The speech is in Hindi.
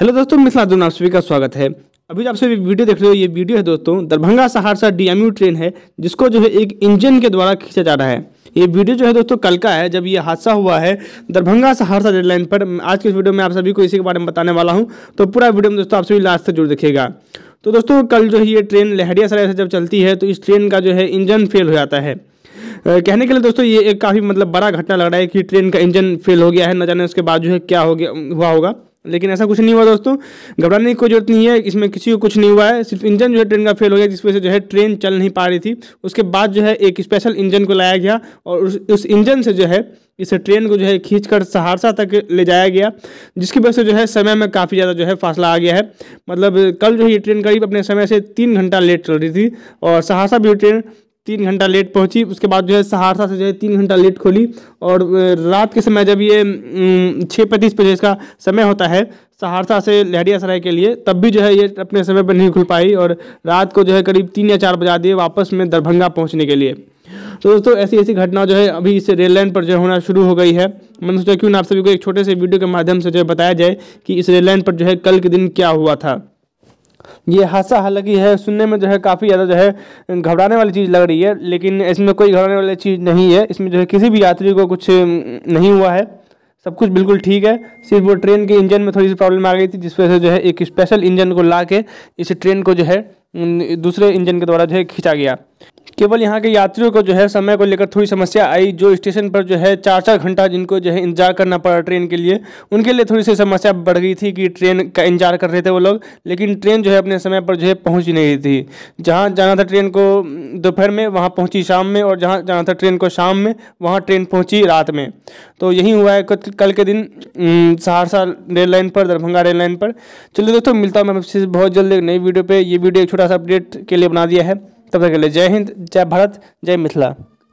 हेलो दोस्तों मिथिला दोनों आप सभी का स्वागत है अभी तो आप सभी वीडियो देख रहे हो ये वीडियो है दोस्तों दरभंगा सहरसा डीएमयू ट्रेन है जिसको जो है एक इंजन के द्वारा खींचा जा रहा है ये वीडियो जो है दोस्तों कल का है जब ये हादसा हुआ है दरभंगा सहरसा लाइन पर आज के इस वीडियो में आप सभी को इसी के बारे में बताने वाला हूँ तो पूरा वीडियो में दोस्तों आप सभी लास्ट तक जरूर देखेगा तो दोस्तों कल जो है ये ट्रेन लहरिया सराय से जब चलती है तो इस ट्रेन का जो है इंजन फेल हो जाता है कहने के लिए दोस्तों ये एक काफ़ी मतलब बड़ा घटना लग रहा है कि ट्रेन का इंजन फेल हो गया है न जाने उसके बाद जो है क्या हो गया हुआ होगा लेकिन ऐसा कुछ नहीं हुआ दोस्तों घबराने की कोई जरूरत नहीं है इसमें किसी को कुछ नहीं हुआ है सिर्फ इंजन जो है ट्रेन का फेल हो गया जिस वजह से जो है ट्रेन चल नहीं पा रही थी उसके बाद जो है एक स्पेशल इंजन को लाया गया और उस, उस इंजन से जो है इस ट्रेन को जो है खींचकर सहरसा तक ले जाया गया जिसकी वजह से जो है समय में काफ़ी ज़्यादा जो है फासला आ गया है मतलब कल जो है ये ट्रेन करीब अपने समय से तीन घंटा लेट चल रही थी और सहरसा भी ट्रेन तीन घंटा लेट पहुंची उसके बाद जो है सहरसा से जो है तीन घंटा लेट खोली और रात के समय जब ये छः पैंतीस बजे इसका समय होता है सहरसा से लहरिया सराय के लिए तब भी जो है ये अपने समय पर नहीं खुल पाई और रात को जो है करीब तीन या चार बजा दिए वापस में दरभंगा पहुँचने के लिए तो दोस्तों ऐसी ऐसी घटना जो है अभी इस रेल लाइन पर जो होना शुरू हो गई है मैंने सोचा क्यों ना आप सभी को एक छोटे से वीडियो के माध्यम से जो है बताया जाए कि इस रेल लाइन पर जो है कल के दिन क्या हुआ था ये हादसा हालांकि है सुनने में जो है काफ़ी ज़्यादा जो है घबराने वाली चीज़ लग रही है लेकिन इसमें कोई घबराने वाली चीज़ नहीं है इसमें जो है किसी भी यात्री को कुछ नहीं हुआ है सब कुछ बिल्कुल ठीक है सिर्फ वो ट्रेन के इंजन में थोड़ी सी प्रॉब्लम आ गई थी जिस वजह से जो है एक स्पेशल इंजन को ला के इस ट्रेन को जो है दूसरे इंजन के द्वारा जो है खींचा गया केवल यहाँ के यात्रियों को जो है समय को लेकर थोड़ी समस्या आई जो स्टेशन पर जो है चार चार घंटा जिनको जो है इंतजार करना पड़ा ट्रेन के लिए उनके लिए थोड़ी सी समस्या बढ़ गई थी कि ट्रेन का इंतजार कर रहे थे वो लोग लेकिन ट्रेन जो है अपने समय पर जो है पहुँच ही नहीं थी जहाँ जाना था ट्रेन को दोपहर में वहाँ पहुँची शाम में और जहाँ जाना था ट्रेन को शाम में वहाँ ट्रेन पहुँची रात में तो यही हुआ है कल के दिन सहरसा रेल लाइन पर दरभंगा रेल लाइन पर चलिए दोस्तों मिलता हूँ मैं बहुत जल्द एक नई वीडियो पर ये वीडियो एक छोटा सा अपडेट के लिए बना दिया है तब तक के लिए जय हिंद जय भारत जय मिथिला